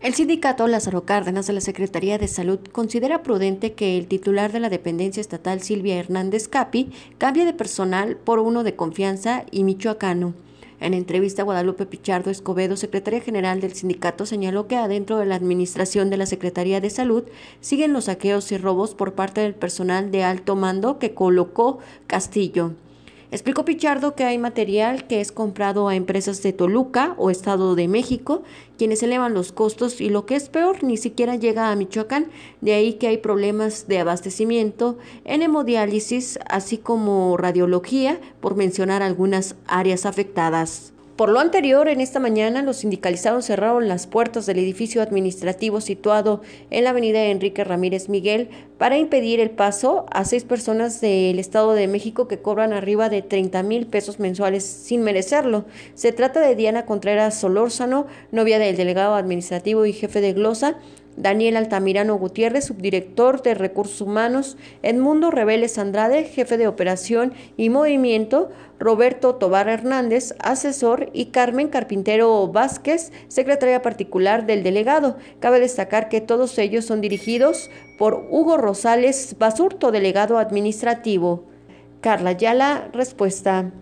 El sindicato Lázaro Cárdenas de la Secretaría de Salud considera prudente que el titular de la dependencia estatal Silvia Hernández Capi cambie de personal por uno de confianza y michoacano. En entrevista Guadalupe Pichardo Escobedo, secretaria general del sindicato, señaló que adentro de la administración de la Secretaría de Salud siguen los saqueos y robos por parte del personal de alto mando que colocó Castillo. Explicó Pichardo que hay material que es comprado a empresas de Toluca o Estado de México, quienes elevan los costos y lo que es peor, ni siquiera llega a Michoacán, de ahí que hay problemas de abastecimiento en hemodiálisis, así como radiología, por mencionar algunas áreas afectadas. Por lo anterior, en esta mañana los sindicalizados cerraron las puertas del edificio administrativo situado en la avenida Enrique Ramírez Miguel para impedir el paso a seis personas del Estado de México que cobran arriba de 30 mil pesos mensuales sin merecerlo. Se trata de Diana Contreras Solórzano, novia del delegado administrativo y jefe de Glosa, Daniel Altamirano Gutiérrez, subdirector de Recursos Humanos, Edmundo Rebeles Andrade, jefe de operación y movimiento, Roberto Tobar Hernández, asesor, y Carmen Carpintero Vázquez, secretaria particular del delegado. Cabe destacar que todos ellos son dirigidos por Hugo Rosales Basurto, delegado administrativo. Carla Yala, respuesta.